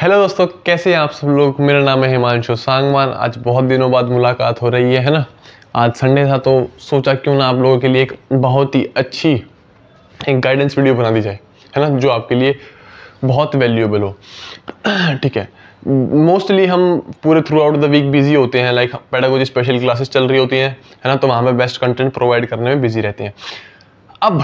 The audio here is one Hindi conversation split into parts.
हेलो दोस्तों कैसे हैं आप सब लोग मेरा नाम है हिमांशु सांगवान आज बहुत दिनों बाद मुलाकात हो रही है है ना आज संडे था तो सोचा क्यों ना आप लोगों के लिए एक बहुत ही अच्छी एक गाइडेंस वीडियो बना दी जाए है ना जो आपके लिए बहुत वैल्यूएबल हो ठीक है मोस्टली हम पूरे throughout the week busy होते हैं लाइक पेडागोजी स्पेशल क्लासेस चल रही होती हैं है ना तो वहाँ पर बेस्ट कंटेंट प्रोवाइड करने में बिजी रहते हैं अब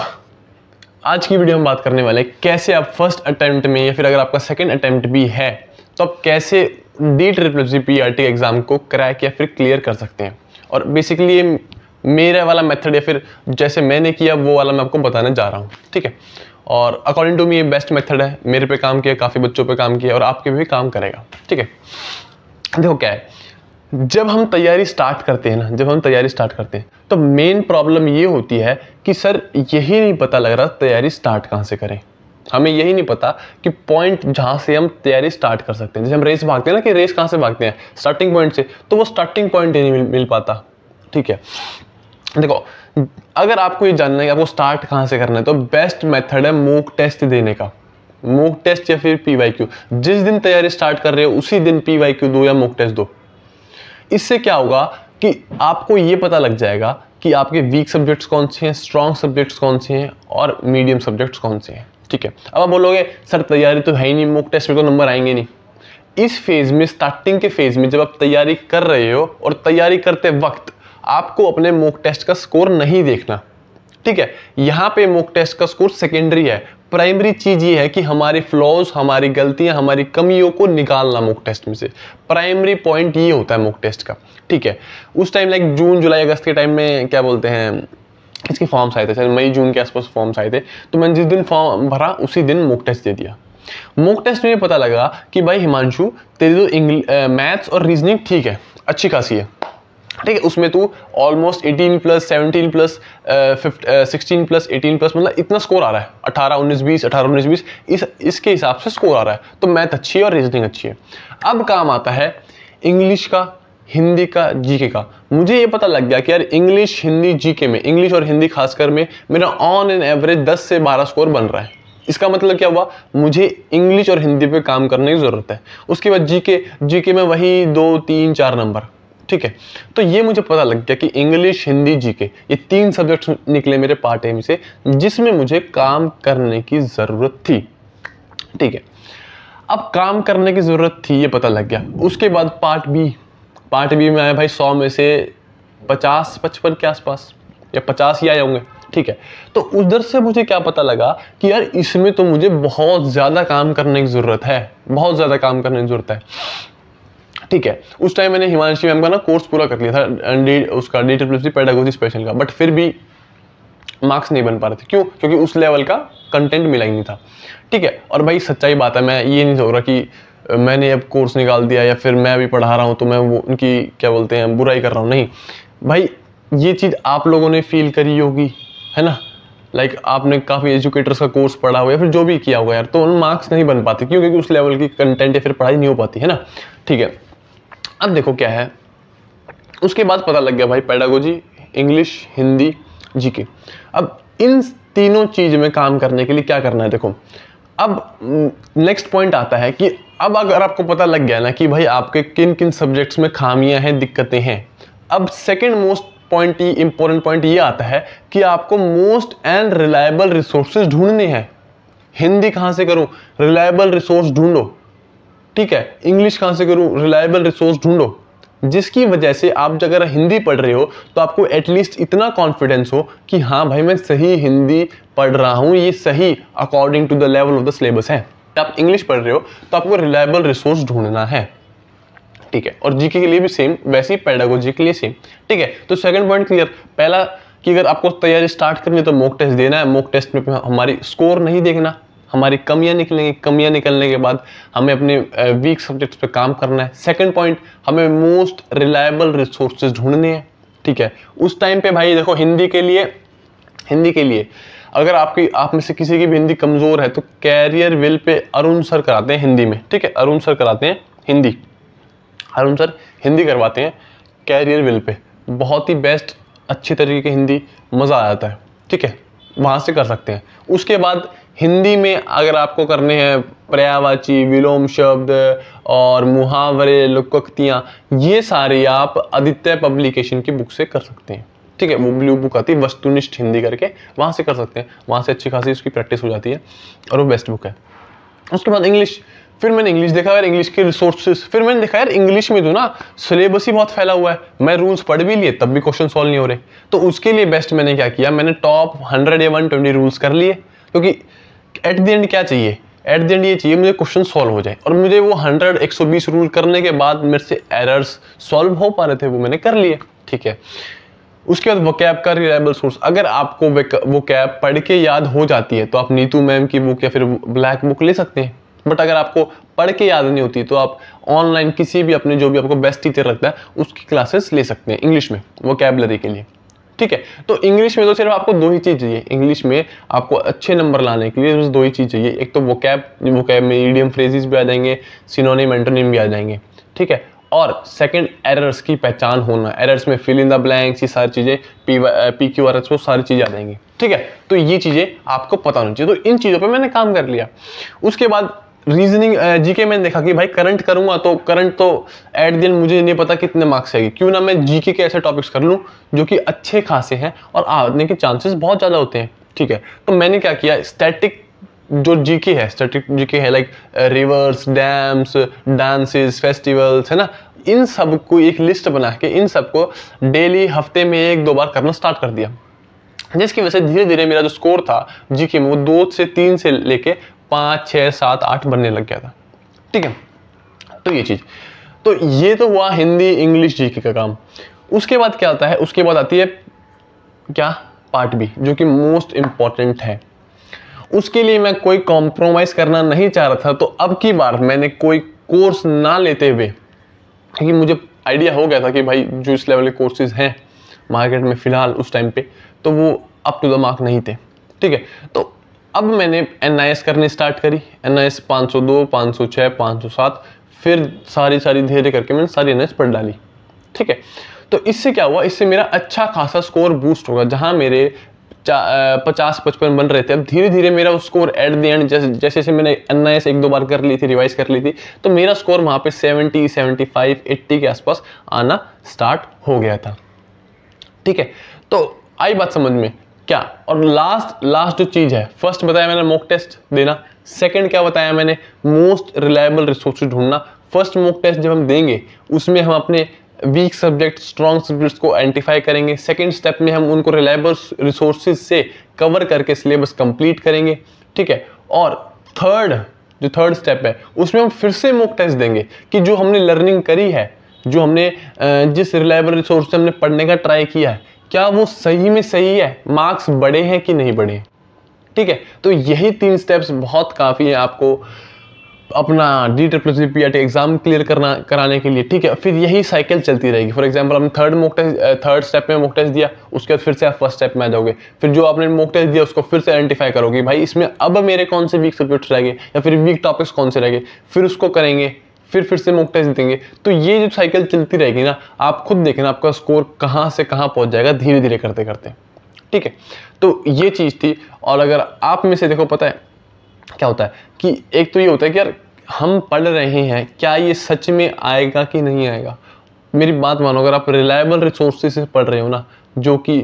आज की वीडियो में बात करने वाले हैं कैसे आप फर्स्ट अटैम्प्ट में या फिर अगर आपका सेकेंड अटैम्प्ट भी है तो आप कैसे D triple G P R T exam को क्रैक या फिर क्लियर कर सकते हैं और बेसिकली ये मेरा वाला मेथड या फिर जैसे मैंने किया वो वाला मैं आपको बताने जा रहा हूँ ठीक है और अकॉर्डिंग टू मी ये बेस्ट मेथड है मेरे पे काम किया काफ़ी बच्चों पे काम किया और आपके भी काम करेगा ठीक है देखो क्या है जब हम तैयारी स्टार्ट करते हैं ना जब हम तैयारी स्टार्ट करते हैं तो मेन प्रॉब्लम ये होती है कि सर यही नहीं पता लग रहा तैयारी स्टार्ट कहाँ से करें हमें यही नहीं पता कि पॉइंट जहाँ से हम तैयारी स्टार्ट कर सकते हैं जैसे हम रेस भागते हैं ना कि रेस कहाँ से भागते हैं स्टार्टिंग पॉइंट से तो वो स्टार्टिंग पॉइंट ही नहीं मिल, मिल पाता ठीक है देखो अगर आपको ये जानना है कि आपको स्टार्ट कहाँ से करना है तो बेस्ट मेथड है मूक टेस्ट देने का मूक टेस्ट या फिर पी वाई क्यू जिस दिन तैयारी स्टार्ट कर रहे हो उसी दिन पी वाई क्यू दो या मूक टेस्ट दो इससे क्या होगा कि आपको ये पता लग जाएगा कि आपके वीक सब्जेक्ट्स कौन से हैं स्ट्रॉन्ग सब्जेक्ट्स कौन से हैं और मीडियम सब्जेक्ट्स कौन से हैं ठीक है अब आप बोलोगे सर तैयारी तो है ही नहीं मुक टेस्ट में तो नंबर आएंगे नहीं इस फेज में स्टार्टिंग के फेज में जब आप तैयारी कर रहे हो और तैयारी करते वक्त आपको अपने मोक टेस्ट का स्कोर नहीं देखना ठीक है यहाँ पे मोक टेस्ट का स्कोर सेकेंडरी है प्राइमरी चीज़ ये है कि हमारे फ्लॉज हमारी गलतियां हमारी कमियों को निकालना मुक टेस्ट में से प्राइमरी पॉइंट ये होता है मुक टेस्ट का ठीक है उस टाइम लाइक जून जुलाई अगस्त के टाइम में क्या बोलते हैं इसके फॉर्म्स आए थे सर मई जून के आसपास फॉर्म्स आए थे तो मैंने जिस दिन फॉर्म भरा उसी दिन मॉक टेस्ट दे दिया मॉक टेस्ट में पता लगा कि भाई हिमांशु तेरी तो मैथ्स और रीजनिंग ठीक है अच्छी खासी है ठीक है उसमें तू almost 18 plus 17 plus sixteen plus eighteen plus मतलब इतना स्कोर आ रहा है 18 19 20 18 19 20 इस इसके हिसाब से स्कोर आ रहा है तो मैथ अच्छी है और रीजनिंग अच्छी है अब काम आता है इंग्लिश का हिंदी का जीके का मुझे ये पता लग गया कि यार इंग्लिश हिंदी जीके में इंग्लिश और हिंदी खासकर में मेरा ऑन एन एवरेज दस से बारह स्कोर बन रहा है इसका मतलब क्या हुआ मुझे इंग्लिश और हिंदी पे काम करने की ज़रूरत है उसके बाद जीके जीके में वही दो तीन चार नंबर ठीक है तो ये मुझे पता लग गया कि इंग्लिश हिंदी जीके ये तीन सब्जेक्ट निकले मेरे पार्ट टाइम से जिसमें मुझे काम करने की ज़रूरत थी ठीक है अब काम करने की ज़रूरत थी ये पता लग गया उसके बाद पार्ट बी पार्ट बी में आया भाई सौ में से पचास पचपन के आसपास या पचास ही आए होंगे ठीक है तो उधर से मुझे क्या पता लगा कि यार इसमें तो मुझे बहुत ज़्यादा काम करने की ज़रूरत है बहुत ज़्यादा काम करने की ज़रूरत है ठीक है उस टाइम मैंने हिमांशी मैम का ना कोर्स पूरा कर लिया था डी उसका D W C pedagogy special का बट फिर भी मार्क्स नहीं बन पा रहे थे क्यों क्योंकि उस लेवल का कंटेंट मिला ही नहीं था ठीक है और भाई सच्चाई बात है मैं ये नहीं सोच रहा कि मैंने अब कोर्स निकाल दिया या फिर मैं अभी पढ़ा रहा हूँ तो मैं वो उनकी क्या बोलते हैं बुराई कर रहा हूँ नहीं भाई ये चीज़ आप लोगों ने फील करी होगी है ना लाइक like, आपने काफ़ी एजुकेटर्स का कोर्स पढ़ा हुआ या फिर जो भी किया हुआ यार तो उन मार्क्स नहीं बन पाते क्यों क्योंकि उस लेवल की कंटेंट या फिर पढ़ाई नहीं हो पाती है ना ठीक है अब देखो क्या है उसके बाद पता लग गया भाई पैडागोजी इंग्लिश हिंदी जीके अब इन तीनों चीज़ में काम करने के लिए क्या करना है देखो अब नेक्स्ट हम्म, पॉइंट आता है कि अब अगर आपको पता लग गया ना कि भाई आपके किन किन सब्जेक्ट्स में खामियां हैं दिक्कतें हैं अब second most point important point ये आता है कि आपको मोस्ट एंड रिलायबल रिसोर्सेज ढूंढने हैं हिंदी कहाँ से करूँ रिलायबल रिसोर्स ढूंढो ठीक है इंग्लिश कहाँ से करूँ रिलायबल रिसोर्स ढूंढो जिसकी वजह से आप अगर हिंदी पढ़ रहे हो तो आपको एटलीस्ट इतना कॉन्फिडेंस हो कि हाँ भाई मैं सही हिंदी पढ़ रहा हूँ ये सही according to the level of the syllabus है आप इंग्लिश पढ़ रहे हो तो आपको रिलायबल रिसोर्स ढूंढना है ठीक है और जीके के लिए भी सेम वैसे ही पैडागोजी के लिए सेम ठीक है तो सेकंड पॉइंट क्लियर पहला कि अगर आपको तैयारी स्टार्ट करनी है तो मॉक टेस्ट देना है मॉक टेस्ट में हमारी स्कोर नहीं देखना हमारी कमियां निकलेंगी कमियां निकलने के बाद हमें अपने वीक सब्जेक्ट्स पे काम करना है सेकंड पॉइंट हमें मोस्ट रिलायबल रिसोर्सेज ढूंढने हैं ठीक है उस टाइम पे भाई देखो हिंदी के लिए हिंदी के लिए अगर आपकी आप में से किसी की भी हिंदी कमज़ोर है तो career will pay Arun sir कराते हैं हिंदी में ठीक है अरुण सर कराते हैं हिंदी अरुण सर हिंदी करवाते हैं कैरियर विल पे बहुत ही बेस्ट अच्छी तरीके की हिंदी मज़ा आ जाता है ठीक है वहाँ से कर सकते हैं उसके बाद हिंदी में अगर आपको करने हैं पर्यावाची विलोम शब्द और मुहावरे लुकक्तियाँ ये सारी आप आदित्य पब्लिकेशन की बुक से कर सकते हैं ठीक है वो ब्लू बुक आती है वस्तुनिष्ठ हिंदी करके वहाँ से कर सकते हैं वहाँ से अच्छी खासी उसकी प्रैक्टिस हो जाती है और वो बेस्ट बुक है उसके बाद इंग्लिश फिर मैंने इंग्लिश देखा यार इंग्लिश के रिसोर्सेज फिर मैंने देखा यार इंग्लिश में जो तो ना सिलेबस ही बहुत फैला हुआ है मैं रूल्स पढ़ भी लिए तब भी क्वेश्चन सॉल्व नहीं हो रहे तो उसके लिए बेस्ट मैंने क्या किया मैंने टॉप हंड्रेड या वन ट्वेंटी रूल्स कर लिए क्योंकि तो एट द एंड क्या चाहिए एट द एंड ये चाहिए मुझे क्वेश्चन सॉल्व हो जाए और मुझे वो 100 120 रूल करने के बाद मेरे से एरर्स सॉल्व हो पा रहे थे वो मैंने कर लिए ठीक है उसके बाद वो कैब का रिलायबल सोर्स अगर आपको वो कैब पढ़ के याद हो जाती है तो आप नीतू मैम की बुक या फिर ब्लैक बुक ले सकते हैं बट अगर आपको पढ़ के याद नहीं होती तो आप ऑनलाइन किसी भी अपने जो भी आपको बेस्ट टीचर लगता है उसकी क्लासेस ले सकते हैं इंग्लिश में वो कैबलरी के लिए ठीक है तो इंग्लिश में तो सिर्फ आपको दो ही चीज़ चाहिए इंग्लिश में आपको अच्छे नंबर लाने के लिए बस दो ही चीज़ चाहिए एक तो वो कैब वो कैब में ईडियम फ्रेजेस भी आ जाएंगे सिनोनिम एंटोनिम भी आ जाएंगे ठीक है और सेकंड एरर्स की पहचान होना एरर्स में फिल इन द ब्लैंक्स ये सारी चीज़ें P P Q R S वो सारी चीज़ें आ जाएंगी ठीक है तो ये चीज़ें आपको पता होनी चाहिए तो इन चीज़ों पे मैंने काम कर लिया उसके बाद रीजनिंग जीके uh, मैंने देखा कि भाई करंट करूंगा तो करंट तो एट दिन मुझे नहीं पता कितने मार्क्स आएगी क्यों ना मैं जीके के ऐसे टॉपिक्स कर लूँ जो कि अच्छे खासे हैं और आने के चांसेस बहुत ज़्यादा होते हैं ठीक है तो मैंने क्या किया स्टैटिक जो जीके है स्टैटिक जीके है like rivers dams dances festivals है ना इन सब को एक लिस्ट बना के इन सबको डेली हफ्ते में एक दो बार करना स्टार्ट कर दिया जिसकी वजह से धीरे धीरे मेरा जो स्कोर था जीके में वो दो से तीन से लेके पाँच छः सात आठ बनने लग गया था ठीक है तो ये चीज़ तो ये तो हुआ हिंदी इंग्लिश जी का काम उसके बाद क्या आता है उसके बाद आती है क्या पार्ट बी जो कि मोस्ट इम्पॉर्टेंट है उसके लिए मैं कोई कॉम्प्रोमाइज करना नहीं चाह रहा था तो अब की बार मैंने कोई कोर्स ना लेते हुए क्योंकि मुझे आइडिया हो गया था कि भाई जो इस लेवल के कोर्सेज हैं मार्केट में फ़िलहाल उस टाइम पे तो वो अप टू द मार्क नहीं थे ठीक है तो अब मैंने एन आई एस करनी स्टार्ट करी एन आई एस पाँच सौ दो पाँच सौ छः पाँच सौ सात फिर सारी सारी धीरे करके मैंने सारी एन आई एस पढ़ डाली ठीक है तो इससे क्या हुआ इससे मेरा अच्छा खासा स्कोर बूस्ट होगा जहाँ मेरे पचास पचपन बन रहे थे अब धीरे धीरे मेरा स्कोर एट द एंड जैसे जैसे मैंने एन आई एस एक दो बार कर ली थी रिवाइज कर ली थी तो मेरा स्कोर वहाँ पे सेवेंटी फाइव एट्टी के आसपास आना स्टार्ट हो गया था ठीक है तो आई बात समझ में क्या और लास्ट लास्ट जो चीज़ है फर्स्ट बताया मैंने मॉक टेस्ट देना सेकंड क्या बताया मैंने मोस्ट रिलायबल रिसोर्स ढूंढना फर्स्ट मॉक टेस्ट जब हम देंगे उसमें हम अपने वीक सब्जेक्ट स्ट्रॉन्ग सब्जेक्ट्स को आइडेंटिफाई करेंगे सेकेंड स्टेप में हम उनको रिलायबल रिसोर्सेज से कवर करके सिलेबस कंप्लीट करेंगे ठीक है और थर्ड जो थर्ड स्टेप है उसमें हम फिर से मॉक टेस्ट देंगे कि जो हमने लर्निंग करी है जो हमने जिस रिलायबल रिसोर्स से हमने पढ़ने का ट्राई किया है क्या वो सही में सही है मार्क्स बढ़े हैं कि नहीं बढ़े ठीक है तो यही तीन स्टेप्स बहुत काफ़ी है आपको अपना D triple C P exam clear करना कराने के लिए ठीक है फिर यही साइकिल चलती रहेगी फॉर एग्जांपल हमने third mock test third step में मोक टेस्ट दिया उसके बाद फिर से आप फर्स्ट स्टेप में आ जाओगे फिर जो आपने मोक टेस्ट दिया उसको फिर से आइडेंटिफाई करोगे भाई इसमें अब मेरे कौन से वीक सब्जेक्ट्स रह गए या फिर वीक टॉपिक्स कौन से रहेंगे फिर उसको करेंगे फिर फिर से मॉक टेस्ट देंगे तो ये जो साइकिल चलती रहेगी ना आप खुद देखें आपका स्कोर कहाँ से कहाँ पहुँच जाएगा धीरे धीरे करते करते ठीक है तो ये चीज़ थी और अगर आप में से देखो पता है क्या होता है कि एक तो ये होता है कि यार हम पढ़ रहे हैं क्या ये सच में आएगा कि नहीं आएगा मेरी बात मानो अगर आप रिलायबल रिसोर्सेज से पढ़ रहे हो ना जो कि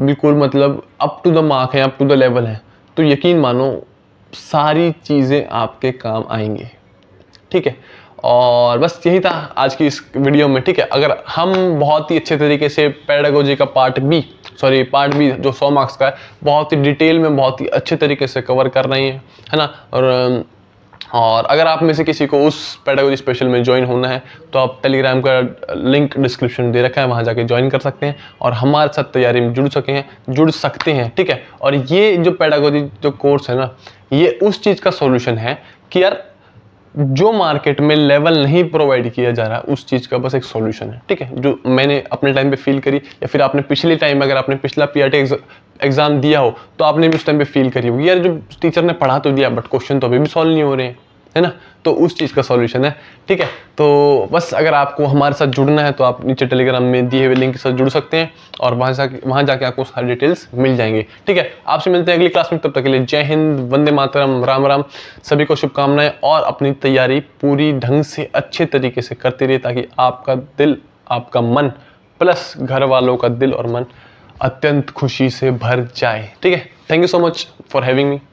बिल्कुल मतलब अप टू द मार्क है अप टू द लेवल है तो यकीन मानो सारी चीज़ें आपके काम आएंगे ठीक है और बस यही था आज की इस वीडियो में ठीक है अगर हम बहुत ही अच्छे तरीके से पैडागोजी का part B sorry part B जो 100 मार्क्स का है बहुत ही डिटेल में बहुत ही अच्छे तरीके से कवर कर रहे हैं है ना और और अगर आप में से किसी को उस पेडागोजी स्पेशल में ज्वाइन होना है तो आप टेलीग्राम का लिंक डिस्क्रिप्शन दे रखा है वहाँ जाके ज्वाइन कर सकते हैं और हमारे साथ तैयारी में जुड़ सके हैं जुड़ सकते हैं ठीक है और ये जो पैडागोजी जो कोर्स है ना ये उस चीज़ का सॉल्यूशन है कि यार जो मार्केट में लेवल नहीं प्रोवाइड किया जा रहा उस चीज़ का बस एक सॉल्यूशन है ठीक है जो मैंने अपने टाइम पे फील करी या फिर आपने पिछले टाइम अगर आपने पिछला पीआरटी एग्ज़ाम e e दिया हो तो आपने भी उस टाइम पे फील करी होगी यार जो टीचर ने पढ़ा तो दिया बट क्वेश्चन तो अभी भी सॉल्व नहीं हो रहे हैं है ना तो उस चीज़ का सॉल्यूशन है ठीक है तो बस अगर आपको हमारे साथ जुड़ना है तो आप नीचे टेलीग्राम में दिए हुए लिंक के साथ जुड़ सकते हैं और वहाँ जाके वहाँ जाके आपको सारी डिटेल्स मिल जाएंगे ठीक है आपसे मिलते हैं अगली क्लास में तब तक के लिए जय हिंद वंदे मातरम राम राम सभी को शुभकामनाएं और अपनी तैयारी पूरी ढंग से अच्छे तरीके से करते रहिए ताकि आपका दिल आपका मन प्लस घर वालों का दिल और मन अत्यंत खुशी से भर जाए ठीक है thank you so much for having me